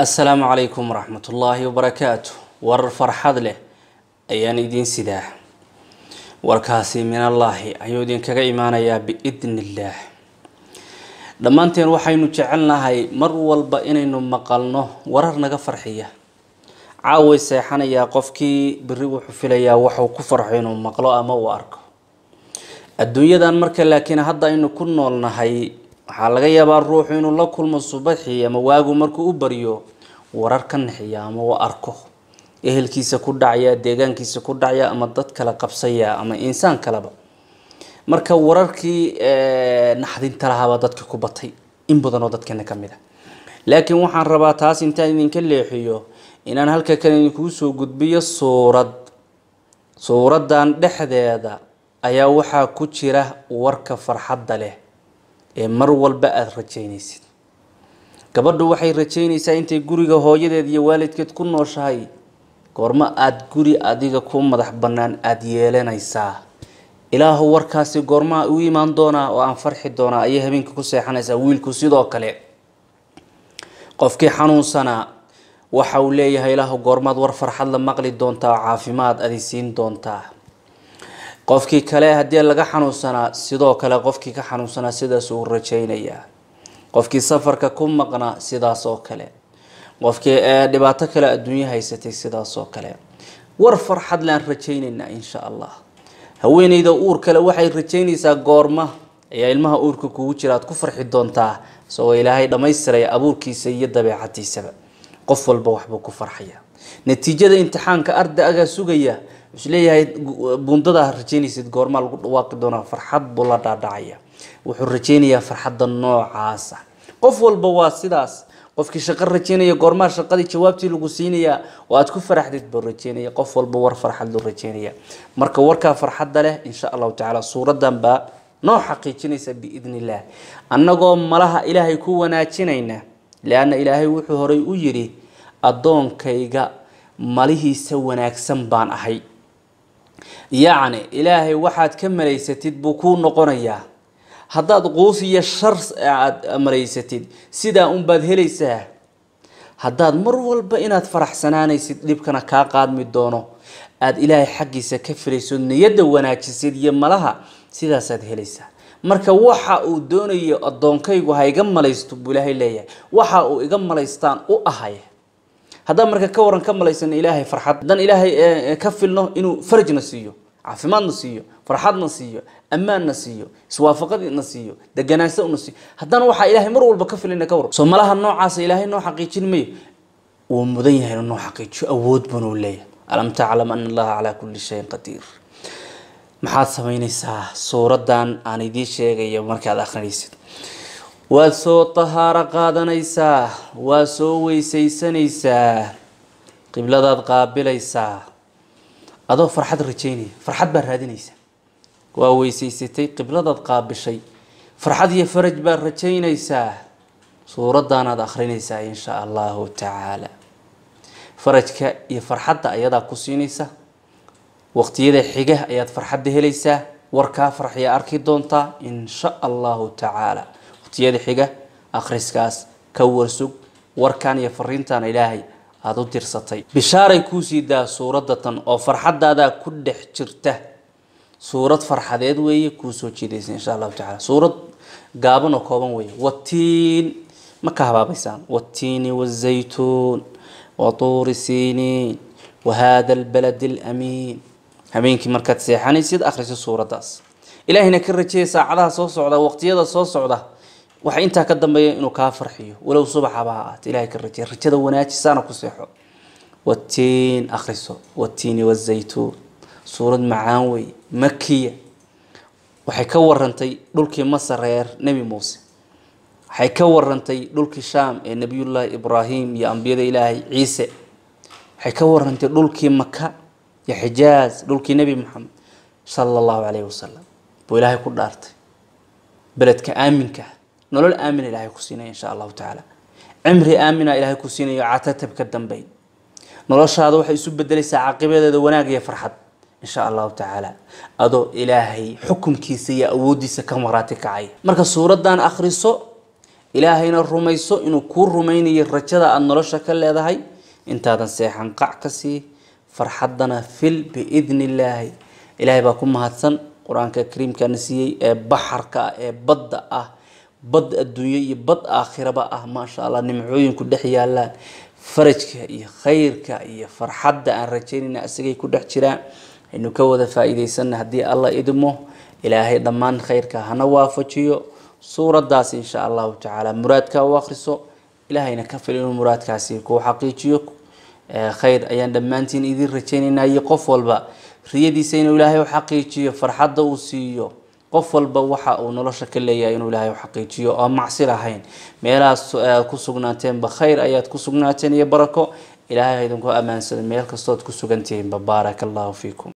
assalaamu calaykum waraxmat ullaahi wabarakaatu warar farxad leh ayaan idiin sidaa warkaasi min minallaahi ayuu idinkaga imaanayaa biidni illaah dhammaanteen waxaynu jecelnahay mar walba inaynu maqalno warar naga farxiya caaway seexanayaa qofkii beri wuxuu filayaa waxuu ku farxo inuu maqlo ama uu arko adduunyadan marka laakiin hadda aynu ku noolnahay waxaa laga yaabaa ruuxu inuu la kulmo subaxii ama waagu markuu u baryo warar ka naxiya ama u arko ehelkiisa ku dhacya deegaankiisa ku dhacya ama dad kala qabsaya ama insaan kaleba marka wararkii eh, naxdinta lahaabaa dadka ku batay in badan oo dadkana ka mid a ah. laakiin waxaan rabaa taas intaan idinka leexiyo inaan halka kale idinkuu gudbiyo suurad suuradan dhexdeeda ayaa waxaa ku jira warka farxadda leh ee mar walba aada rajaynaysid gabadhu waxay rajaynaysaa intay guriga hooyadeed iyo waalidkeed ku nooshahay goormo aada guri adiga ku madax bannaan aada yeelanaysaa ilaahu warkaasi goormaa u imaan doonaa oo aan farxi doonaa ayay habeenka ku seexanaysaa wiilku sidoo kale qofkii xanuunsanaa waxa uu leeyahay ilaahu goormaad war farxad la maqli doontaa oo caafimaad adi siin doontaa qofkii kale haddii laga xanuunsanaa sidoo kale qofkii ka xanuunsanaa sidaas uu rajaynayaa qofkii safarka ku maqnaa sidaasoo kale qofkii eh, dhibaato kale adduunyo haysatay sidaasoo kale war farxad laan rajaynaynaa insha allah haweeneyda uur kale waxay rajaynaysaa goorma ayaa ilmaha uurka kugu jira aad ku farxi doontaa isagoo ilaahay dhammaystiraya abuurkiisa iyo dabeecadiisaba qof walba waxbuu ku farxaya natiijada imtixaanka ardayga sugaya wuxuuleeyahay buundadaa rajeynaysid goormaa lagu dhawaaqi doonaa farxad buu la dhaadhacaya wuxuu rajeynayaa farxadda noocaasa ah. qof walba waa sidaas qofkii shaqo rajeynaya goormaa shaqadii jawaabtii lagu siinayaa oo aad ku faraxdid buu rajeynaya qof walba war farxad loo rajeynaya marka warkaa farxadda leh insha allahu tacaala suuradan baa noo xaqiijinaysa biidni annagoo malaha ilaahay ku wanaajinayna lianna ilaahay wuxuu horay u yidhi addoonkayga malihiisa wanaagsan baan ahay yacni ilaahay waxaad ka malaysatid buu kuu noqonayaa haddaad quus iyo shar eh, aada eh, malaysatid sidaa unbaad helaysaa haddaad mar walba inaad faraxsanaanaysid dhibkana kaa qaadmi doono aada ilaahay xaggiisa ka filaysood niyadda wanaajisid iyo malaha sidaasaad helaysaa marka waxa uu doonayo addoonkaygu ha malaysto buu ilaahay leeyahay waxa uu iga malaystaan u ahay haddaan marka ka waran ka malaysano ilaahay farxad haddaan ilaahay eh, ka filno inuu farajna siiyo caafimaadna siiyo farxadna siiyo ammaanna siiyo iswaafaqadna siiyo deganaansadna siiyo haddana waxaa ilaahay mar walba ka filana ka war soomalaha noocaasa ilaahay noo xaqiijin mayo wuu mudan yahay inuu noo xaqiijiyo awood bunuu leeyahay alam taclam ana allaha calaa kulli shayin qadiir maxaad samaynaysaa suuraddan aan idiin sheegayo markaad akhrinaysid waad soo tahaaro qaadanaysaa waad soo weysaysanaysaa qibladaad qaabilaysaa هذا فرحد رجيني فرحد بر هذه نيسة وويسيستي قبلت أتقاب بشيء فرحد يفرج بر رجيني نيسة صورة دانا داخل نيسة إن شاء الله تعالى فرجك يفرحد دا أيضا كسي نيسة وقت يدا حيقة أيضا فرحد ده ليسة وركا فرح أركي دونتا إن شاء الله تعالى وقت يدا حيقة أخرسكاس كورسوك وركان يفرينتان إلهي هذا دير ساتي بشاري كوسي دا سورة داتن او فرحاد دا دا كده حجرته صورة فرحاد دا وي كوسو جيريس إن شاء الله تعالى صورة سورة قابن وكوبن وي والتين مكهبا بيسان والتين والزيتون وطور السينين وهذا البلد الأمين همين كي مركات سيحاني سيد أخرج صورة داس إلى هنا جيسا عدا سوسع دا وقت يدا سوسع دا waxay intaa ka dambeeya inuu kaa farxiyo walow subaxaba ha ahaat ilahay ka raje rajada wanaajisaana ku seexo watiin akhriso watiini wazaytuun suurad macaan wey makiya waxay ka warantay dhulkii masar reer nebi muuse waxay ka warantay dhulkii shaam ee nebiyullaahi ibraahim iyo ambiyada ilaahay ciise waxay ka warantay dhulkii maka iyo xijaaj dhulkii nebi maxamed sala allahu calayhi wasalam buu ilaahay ku dhaartay beledka aaminkaa ah nolol aamina ilahay ku siinaya insha allahu tacaala cimri aamina ilahay ku siinayo catatab ka dambayn noloshaada waxay isu bedelaysaa caaqibadeeda wanaag iyo farxad insha allahu tacaala adoo ilaahay xukumkiisa iyo awooddiisa ka maraati kacaya marka suuraddan akhriso ilaahayna rumayso inuu kuu rumaynayo rajada aada nolosha ka leedahay intaadan seexan qac ka sii farxaddana fil biidni illaahi ilaahay baa ku mahadsan qur-aanka kariimkaana siiyey ee baxarka ah ee badda ah bad adduunyo iyo bad aakhiraba ah maasha allah nimcooyinku dhex yaalaan farajka iyo khayrka iyo farxadda aan rajaynayna isagay ku dhex jiraan aynu ka wada faa haddii alla idmo ilaahay dhammaan khayrka hana waafajiyo suuradaas insha allahu tacaala muraadka u akhriso ilaahayna ka fil inuu muraadkaasi kuu xaqiijiyo eh, khayr ayaan dhammaantiin idiin rajaynaynaa iyo qof walba riyadiisa inuu ilaahay u xaqiijiyo farxadda uu siiyo qof walba waxa uu nolosha ka leeyahay inuu ilaahay xaqiijiyo oo macsi lahayn meelahaas aad eh, ku sugnaateenba khayr ayaad ku sugnaateen iyo barako ilaahay ha idinku ammaansado meel kastooad ku sugantihiinba baaraka allahu fiikum